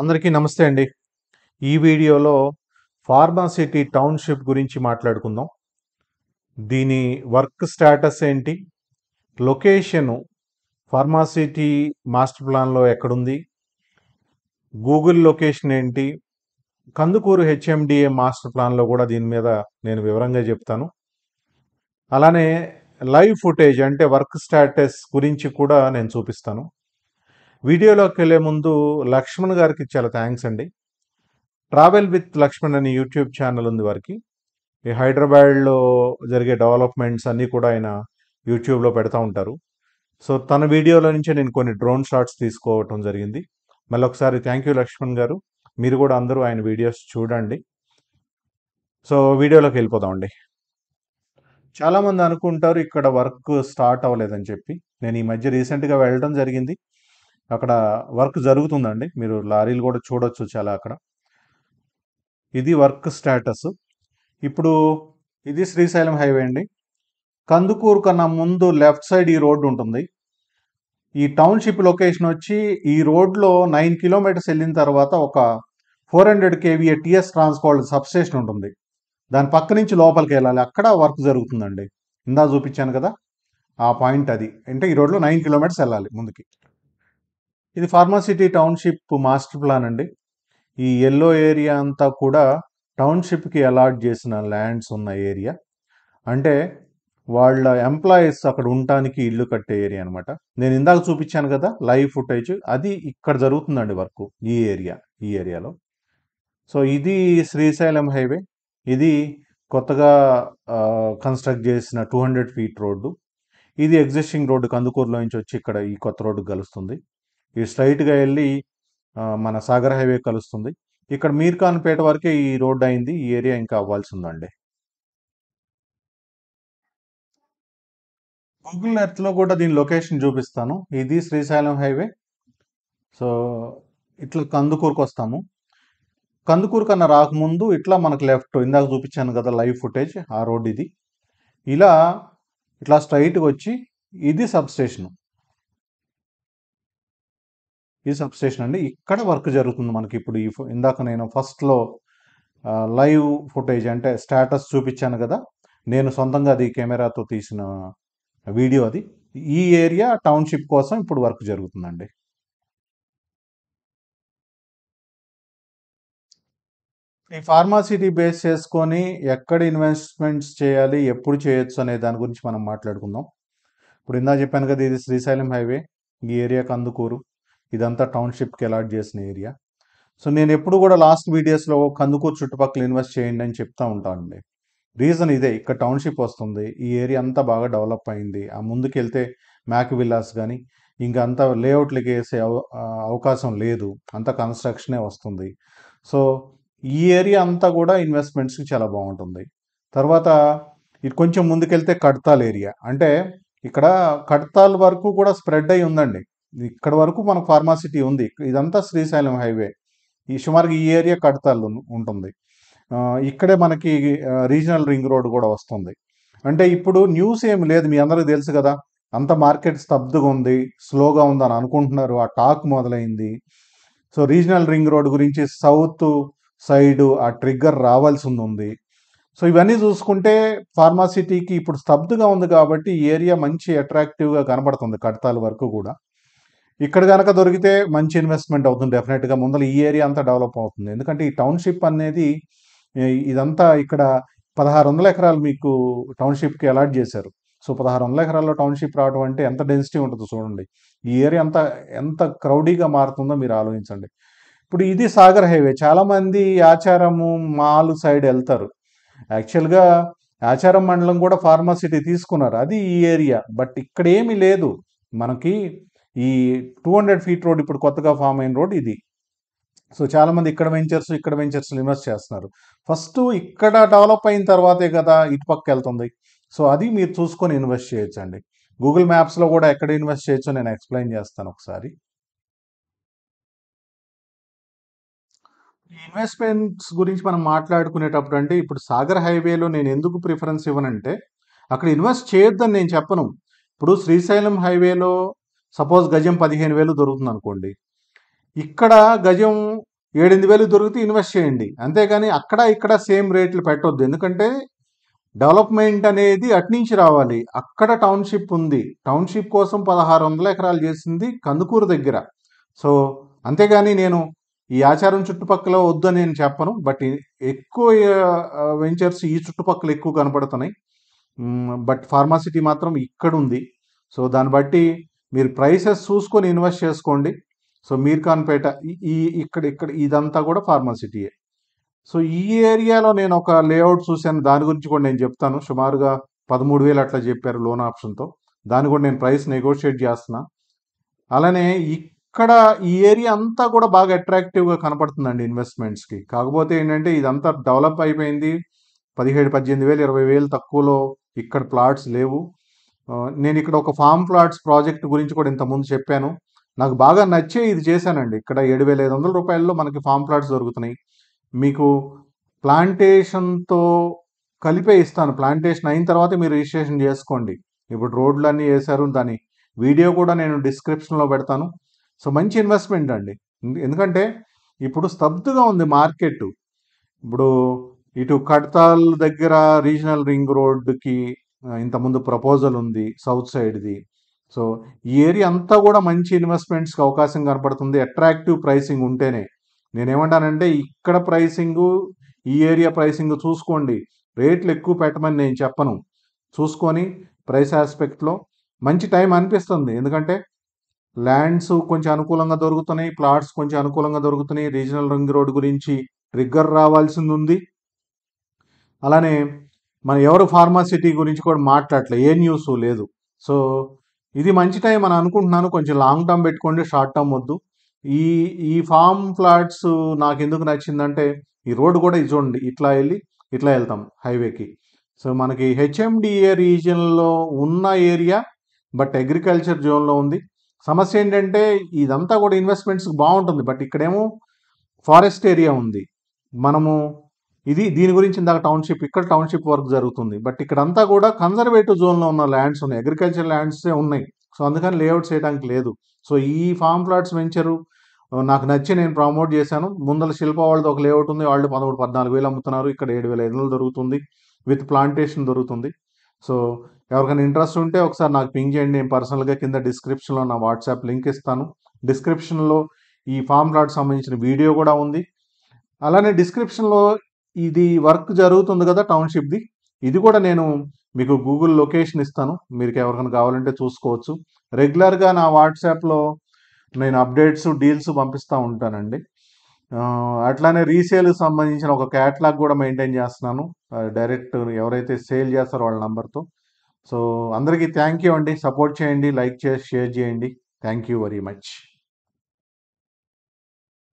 అందరికీ నమస్తే అండి ఈ వీడియోలో ఫార్మాసిటీ టౌన్షిప్ గురించి మాట్లాడుకుందాం దీని వర్క్ స్టేటస్ ఏంటి లొకేషను ఫార్మాసిటీ మాస్టర్ ప్లాన్లో ఎక్కడుంది గూగుల్ లొకేషన్ ఏంటి కందుకూరు హెచ్ఎండిఏ మాస్టర్ ప్లాన్లో కూడా దీని మీద నేను వివరంగా చెప్తాను అలానే లైవ్ ఫుటేజ్ అంటే వర్క్ స్టేటస్ గురించి కూడా నేను చూపిస్తాను వీడియోలోకి వెళ్ళే ముందు లక్ష్మణ్ గారికి చాలా థ్యాంక్స్ అండి ట్రావెల్ విత్ లక్ష్మణ్ అనే యూట్యూబ్ ఛానల్ ఉంది వారికి ఈ హైదరాబాద్లో జరిగే డెవలప్మెంట్స్ అన్నీ కూడా ఆయన యూట్యూబ్లో పెడతా ఉంటారు సో తన వీడియోలో నుంచే నేను కొన్ని డ్రోన్ షాట్స్ తీసుకోవటం జరిగింది మళ్ళీ ఒకసారి థ్యాంక్ యూ లక్ష్మణ్ గారు మీరు కూడా అందరూ ఆయన వీడియోస్ చూడండి సో వీడియోలోకి వెళ్ళిపోదామండి చాలామంది అనుకుంటారు ఇక్కడ వర్క్ స్టార్ట్ అవ్వలేదని చెప్పి నేను ఈ మధ్య రీసెంట్గా వెళ్ళడం జరిగింది అక్కడ వర్క్ జరుగుతుందండి మీరు లారీలు కూడా చూడొచ్చు చాలా అక్కడ ఇది వర్క్ స్టేటస్ ఇప్పుడు ఇది శ్రీశైలం హైవే అండి కందుకూరు కన్నా ముందు లెఫ్ట్ సైడ్ ఈ రోడ్డు ఉంటుంది ఈ టౌన్షిప్ లొకేషన్ వచ్చి ఈ రోడ్లో నైన్ కిలోమీటర్స్ వెళ్ళిన తర్వాత ఒక ఫోర్ హండ్రెడ్ కేవీఏ టిఎస్ ట్రాన్స్కోల్డ్ సబ్స్టేషన్ ఉంటుంది దాని పక్క నుంచి లోపలికి వెళ్ళాలి అక్కడ వర్క్ జరుగుతుందండి ఇందా చూపించాను కదా ఆ పాయింట్ అది అంటే ఈ రోడ్లో నైన్ కిలోమీటర్స్ వెళ్ళాలి ముందుకి ఇది ఫార్మాసిటీ టౌన్షిప్ మాస్టర్ ప్లాన్ అండి ఈ ఎల్లో ఏరియా అంతా కూడా టౌన్షిప్కి అలాట్ చేసిన ల్యాండ్స్ ఉన్న ఏరియా అంటే వాళ్ళ ఎంప్లాయీస్ అక్కడ ఉండటానికి ఇల్లు కట్టే ఏరియా అనమాట నేను ఇందాక చూపించాను కదా లైవ్ ఫుటేజ్ అది ఇక్కడ జరుగుతుందండి వర్క్ ఈ ఏరియా ఈ ఏరియాలో సో ఇది శ్రీశైలం హైవే ఇది కొత్తగా కన్స్ట్రక్ట్ చేసిన టూ హండ్రెడ్ ఫీట్ రోడ్డు ఇది ఎగ్జిస్టింగ్ రోడ్డు కందుకూరులో నుంచి వచ్చి ఇక్కడ ఈ కొత్త రోడ్డు కలుస్తుంది ఈ స్ట్రైట్గా వెళ్ళి మన సాగర్ హైవే కలుస్తుంది ఇక్కడ పేట వరకే ఈ రోడ్ అయింది ఈ ఏరియా ఇంకా అవ్వాల్సి ఉందండి గూగుల్ ఎర్త్లో కూడా దీని లొకేషన్ చూపిస్తాను ఇది శ్రీశైలం హైవే సో ఇట్లా కందుకూరుకు వస్తాము కందుకూరు కన్నా రాకముందు ఇట్లా మనకు లెఫ్ట్ ఇందాక చూపించాను కదా లైవ్ ఫుటేజ్ ఆ రోడ్ ఇది ఇలా ఇట్లా స్ట్రైట్గా వచ్చి ఇది సబ్ స్టేషను ఈ సబ్ స్టేషన్ అండి ఇక్కడ వర్క్ జరుగుతుంది మనకి ఇప్పుడు ఈ ఇందాక నేను ఫస్ట్లో లైవ్ ఫుటేజ్ అంటే స్టేటస్ చూపించాను కదా నేను సొంతంగా అది కెమెరాతో తీసిన వీడియో అది ఈ ఏరియా టౌన్షిప్ కోసం ఇప్పుడు వర్క్ జరుగుతుందండి ఈ ఫార్మాసిటీ బేస్ చేసుకొని ఎక్కడ ఇన్వెస్ట్మెంట్స్ చేయాలి ఎప్పుడు చేయొచ్చు అనే దాని గురించి మనం మాట్లాడుకుందాం ఇప్పుడు ఇందా చెప్పాను కదా ఇది శ్రీశైలం హైవే ఈ ఏరియా కందుకూరు ఇదంతా టౌన్షిప్కి అలాట్ చేసిన ఏరియా సో నేను ఎప్పుడు కూడా లాస్ట్ వీడియోస్లో కందుకూరు చుట్టుపక్కల ఇన్వెస్ట్ చేయండి అని చెప్తూ ఉంటానండి రీజన్ ఇదే ఇక్కడ టౌన్షిప్ వస్తుంది ఈ ఏరియా అంతా బాగా డెవలప్ అయింది ఆ ముందుకెళ్తే మ్యాక్ విల్లాస్ కానీ ఇంకా అంత లేఅవుట్లకి వేసే అవకాశం లేదు అంత కన్స్ట్రక్షనే వస్తుంది సో ఈ ఏరియా అంతా కూడా ఇన్వెస్ట్మెంట్స్కి చాలా బాగుంటుంది తర్వాత ఇది కొంచెం ముందుకెళ్తే కడతాల్ ఏరియా అంటే ఇక్కడ కడతాల్ వరకు కూడా స్ప్రెడ్ అయి ఉందండి ఇక్కడ వరకు మనకు ఫార్మాసిటీ ఉంది ఇదంతా శ్రీశైలం హైవే ఈ సుమారుగా ఈ ఏరియా కడతాలు ఉంటుంది ఇక్కడే మనకి రీజనల్ రింగ్ రోడ్ కూడా వస్తుంది అంటే ఇప్పుడు న్యూస్ ఏం లేదు మీ అందరికీ తెలుసు కదా అంత మార్కెట్ స్తబ్దుగా ఉంది స్లోగా ఉందని అనుకుంటున్నారు ఆ టాక్ మొదలైంది సో రీజనల్ రింగ్ రోడ్ గురించి సౌత్ సైడ్ ఆ ట్రిగ్గర్ రావాల్సి ఉంది సో ఇవన్నీ చూసుకుంటే ఫార్మాసిటీకి ఇప్పుడు స్తబ్దుగా ఉంది కాబట్టి ఏరియా మంచి అట్రాక్టివ్గా కనబడుతుంది కడతాల వరకు కూడా ఇక్కడ కనుక దొరికితే మంచి ఇన్వెస్ట్మెంట్ అవుతుంది డెఫినెట్గా ముందర ఈ ఏరియా అంతా డెవలప్ అవుతుంది ఎందుకంటే ఈ టౌన్షిప్ అనేది ఇదంతా ఇక్కడ పదహారు వందల ఎకరాలు మీకు టౌన్షిప్కి అలాట్ చేశారు సో పదహారు వందల ఎకరాల్లో టౌన్షిప్ రావడం అంటే ఎంత డెన్సిటీ ఉంటుందో చూడండి ఈ ఏరియా అంతా ఎంత క్రౌడీగా మారుతుందో మీరు ఆలోచించండి ఇప్పుడు ఇది సాగర్ హైవే చాలామంది ఆచారము మాల్ సైడ్ వెళ్తారు యాక్చువల్గా ఆచారం మండలం కూడా ఫార్మా తీసుకున్నారు అది ఈ ఏరియా బట్ ఇక్కడ ఏమీ లేదు మనకి ఈ టూ హండ్రెడ్ ఫీట్ రోడ్ ఇప్పుడు కొత్తగా ఫామ్ అయిన రోడ్ ఇది సో చాలామంది ఇక్కడ వెంచర్స్ ఇక్కడ వెంచర్స్ ఇన్వెస్ట్ చేస్తున్నారు ఫస్ట్ ఇక్కడ డెవలప్ అయిన తర్వాతే కదా ఇటు పక్క వెళ్తుంది సో అది మీరు చూసుకొని ఇన్వెస్ట్ చేయొచ్చు అండి గూగుల్ మ్యాప్స్లో కూడా ఎక్కడ ఇన్వెస్ట్ చేయొచ్చు నేను ఎక్స్ప్లెయిన్ చేస్తాను ఒకసారి ఇన్వెస్ట్మెంట్స్ గురించి మనం మాట్లాడుకునేటప్పుడు అంటే ఇప్పుడు సాగర్ హైవేలో నేను ఎందుకు ప్రిఫరెన్స్ ఇవ్వనంటే అక్కడ ఇన్వెస్ట్ చేయొద్దని నేను చెప్పను ఇప్పుడు శ్రీశైలం హైవేలో సపోజ్ గజం పదిహేను వేలు దొరుకుతుంది అనుకోండి ఇక్కడ గజం ఏడెనిమిది వేలు దొరికితే ఇన్వెస్ట్ చేయండి అంతేగాని అక్కడ ఇక్కడ సేమ్ రేట్లు పెట్టొద్దు ఎందుకంటే డెవలప్మెంట్ అనేది అట్నుంచి రావాలి అక్కడ టౌన్షిప్ ఉంది టౌన్షిప్ కోసం పదహారు వందల ఎకరాలు చేసింది కందుకూరు దగ్గర సో అంతేగాని నేను ఈ ఆచారం చుట్టుపక్కల వద్దు అని నేను చెప్పను బట్ ఎక్కువ వెంచర్స్ ఈ చుట్టుపక్కల ఎక్కువ కనపడుతున్నాయి బట్ ఫార్మాసిటీ మాత్రం ఇక్కడ ఉంది సో దాన్ని బట్టి మీరు ప్రైసెస్ చూసుకొని ఇన్వెస్ట్ చేసుకోండి సో మీర్ఖాన్పేట ఈ ఇక్కడ ఇక్కడ ఇదంతా కూడా ఫార్మాసిటీయే సో ఈ ఏరియాలో నేను ఒక లేఅవుట్ చూశాను దాని గురించి కూడా నేను చెప్తాను సుమారుగా పదమూడు వేలు అట్లా చెప్పారు లోన్ ఆప్షన్తో దాన్ని కూడా నేను ప్రైస్ నెగోషియేట్ చేస్తున్నా అలానే ఇక్కడ ఈ ఏరియా అంతా కూడా బాగా అట్రాక్టివ్గా కనపడుతుందండి ఇన్వెస్ట్మెంట్స్కి కాకపోతే ఏంటంటే ఇదంతా డెవలప్ అయిపోయింది పదిహేడు పద్దెనిమిది వేలు ఇరవై వేలు తక్కువలో ఇక్కడ ప్లాట్స్ లేవు నేను ఇక్కడ ఒక ఫామ్ ఫ్లాట్స్ ప్రాజెక్ట్ గురించి కూడా ఇంతకుముందు చెప్పాను నాకు బాగా నచ్చే ఇది చేశానండి ఇక్కడ ఏడు వేల ఐదు వందల రూపాయల్లో మనకి ఫామ్ ఫ్లాట్స్ దొరుకుతున్నాయి మీకు ప్లాంటేషన్తో కలిపే ఇస్తాను ప్లాంటేషన్ అయిన తర్వాత మీరు రిజిస్ట్రేషన్ చేసుకోండి ఇప్పుడు రోడ్లు అన్నీ వేశారు దాని వీడియో కూడా నేను డిస్క్రిప్షన్లో పెడతాను సో మంచి ఇన్వెస్ట్మెంట్ అండి ఎందుకంటే ఇప్పుడు స్తబ్దుగా ఉంది మార్కెట్ ఇప్పుడు ఇటు కడతాల్ దగ్గర రీజనల్ రింగ్ రోడ్డుకి ఇంతకుముందు ప్రపోజల్ ఉంది సౌత్ సైడ్ది సో ఈ ఏరియా అంతా కూడా మంచి ఇన్వెస్ట్మెంట్స్కి అవకాశం కనపడుతుంది అట్రాక్టివ్ ప్రైసింగ్ ఉంటేనే నేనేమంటానంటే ఇక్కడ ప్రైసింగు ఈ ఏరియా ప్రైసింగ్ చూసుకోండి రేట్లు ఎక్కువ పెట్టమని నేను చెప్పను చూసుకొని ప్రైస్ ఆస్పెక్ట్లో మంచి టైం అనిపిస్తుంది ఎందుకంటే ల్యాండ్స్ కొంచెం అనుకూలంగా దొరుకుతున్నాయి ప్లాట్స్ కొంచెం అనుకూలంగా దొరుకుతున్నాయి రీజనల్ రింగ్ రోడ్ గురించి ట్రిగ్గర్ రావాల్సింది ఉంది అలానే మనం ఎవరు ఫార్మాసిటీ గురించి కూడా మాట్లాడలే ఏ న్యూస్ లేదు సో ఇది మంచి టైం అని అనుకుంటున్నాను కొంచెం లాంగ్ టర్మ్ పెట్టుకోండి షార్ట్ టర్మ్ వద్దు ఈ ఈ ఫామ్ ఫ్లాట్స్ నాకు ఎందుకు నచ్చిందంటే ఈ రోడ్డు కూడా ఇది చూడండి ఇట్లా వెళ్ళి ఇట్లా వెళ్తాం హైవేకి సో మనకి హెచ్ఎండిఏ రీజియన్లో ఉన్న ఏరియా బట్ అగ్రికల్చర్ జోన్లో ఉంది సమస్య ఏంటంటే ఇదంతా కూడా ఇన్వెస్ట్మెంట్స్ బాగుంటుంది బట్ ఇక్కడేమో ఫారెస్ట్ ఏరియా ఉంది మనము ఇది దీని గురించి ఇందాక టౌన్షిప్ ఇక్కడ టౌన్షిప్ వర్క్ జరుగుతుంది బట్ ఇక్కడంతా కూడా కన్జర్వేటివ్ జోన్లో ఉన్న ల్యాండ్స్ ఉన్నాయి అగ్రికల్చర్ ల్యాండ్సే ఉన్నాయి సో అందుకని లేఅవుట్ చేయడానికి లేదు సో ఈ ఫామ్ ప్లాట్స్ వెంచరు నాకు నచ్చి నేను ప్రమోట్ చేశాను ముందల శిల్ప వాళ్ళది ఒక లేఅవుట్ ఉంది వాళ్ళు పదమూడు పద్నాలుగు వేలు అమ్ముతున్నారు ఇక్కడ ఏడు వేల ఐదు వందలు దొరుకుతుంది విత్ ప్లాంటేషన్ దొరుకుతుంది సో ఎవరికైనా ఇంట్రెస్ట్ ఉంటే ఒకసారి నాకు పింగ్ చేయండి నేను పర్సనల్గా కింద డిస్క్రిప్షన్లో నా వాట్సాప్ లింక్ ఇస్తాను డిస్క్రిప్షన్లో ఈ ఫామ్ ప్లాట్ సంబంధించిన వీడియో కూడా ఉంది అలానే డిస్క్రిప్షన్లో ఇది వర్క్ జరుగుతుంది కదా టౌన్షిప్ది ఇది కూడా నేను మీకు గూగుల్ లొకేషన్ ఇస్తాను మీరు ఎవరికైనా కావాలంటే చూసుకోవచ్చు రెగ్యులర్గా నా వాట్సాప్లో నేను అప్డేట్స్ డీల్స్ పంపిస్తూ ఉంటానండి అట్లానే రీసేల్కి సంబంధించిన ఒక క్యాటలాగ్ కూడా మెయింటైన్ చేస్తున్నాను డైరెక్ట్ ఎవరైతే సేల్ చేస్తారో వాళ్ళ నెంబర్తో సో అందరికీ థ్యాంక్ యూ అండి సపోర్ట్ చేయండి లైక్ చేసి షేర్ చేయండి థ్యాంక్ యూ వెరీ మచ్